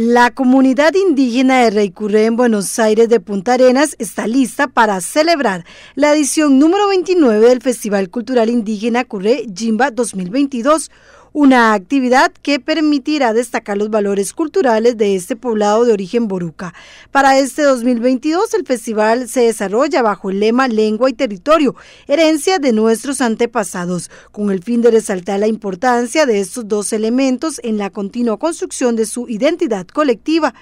La comunidad indígena de Curré en Buenos Aires de Punta Arenas está lista para celebrar la edición número 29 del Festival Cultural Indígena Curré Jimba 2022, una actividad que permitirá destacar los valores culturales de este poblado de origen boruca. Para este 2022 el festival se desarrolla bajo el lema Lengua y Territorio, herencia de nuestros antepasados, con el fin de resaltar la importancia de estos dos elementos en la continua construcción de su identidad colectiva.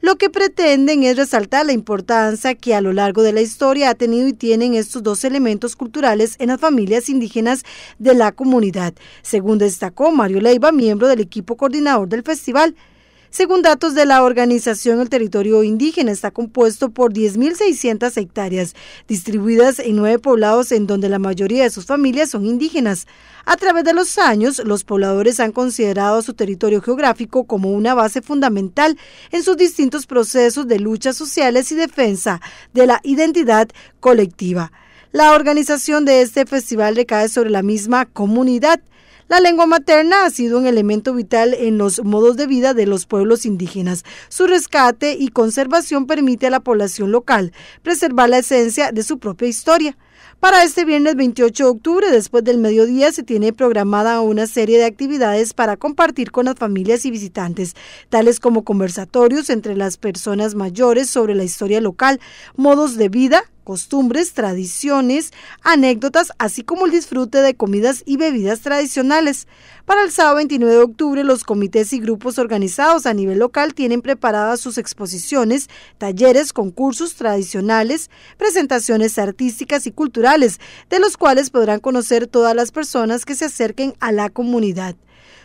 Lo que pretenden es resaltar la importancia que a lo largo de la historia ha tenido y tienen estos dos elementos culturales en las familias indígenas de la comunidad, según destacó Mario Leiva, miembro del equipo coordinador del festival. Según datos de la organización, el territorio indígena está compuesto por 10.600 hectáreas, distribuidas en nueve poblados en donde la mayoría de sus familias son indígenas. A través de los años, los pobladores han considerado su territorio geográfico como una base fundamental en sus distintos procesos de luchas sociales y defensa de la identidad colectiva. La organización de este festival recae sobre la misma comunidad, la lengua materna ha sido un elemento vital en los modos de vida de los pueblos indígenas. Su rescate y conservación permite a la población local preservar la esencia de su propia historia para este viernes 28 de octubre, después del mediodía, se tiene programada una serie de actividades para compartir con las familias y visitantes, tales como conversatorios entre las personas mayores sobre la historia local, modos de vida, costumbres, tradiciones, anécdotas, así como el disfrute de comidas y bebidas tradicionales. Para el sábado 29 de octubre, los comités y grupos organizados a nivel local tienen preparadas sus exposiciones, talleres, concursos tradicionales, presentaciones artísticas y culturales culturales, de los cuales podrán conocer todas las personas que se acerquen a la comunidad.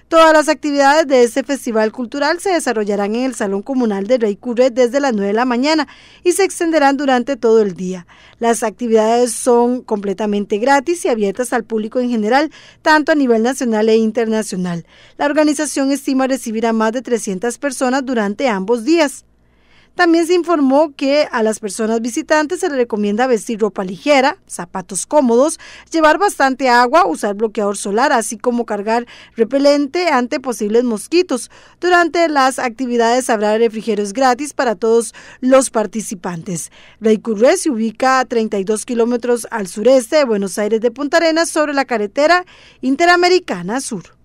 Todas las actividades de este festival cultural se desarrollarán en el Salón Comunal de Rey Curre desde las 9 de la mañana y se extenderán durante todo el día. Las actividades son completamente gratis y abiertas al público en general, tanto a nivel nacional e internacional. La organización estima recibir a más de 300 personas durante ambos días. También se informó que a las personas visitantes se les recomienda vestir ropa ligera, zapatos cómodos, llevar bastante agua, usar bloqueador solar, así como cargar repelente ante posibles mosquitos. Durante las actividades habrá refrigerios gratis para todos los participantes. Curé se ubica a 32 kilómetros al sureste de Buenos Aires de Punta Arenas sobre la carretera Interamericana Sur.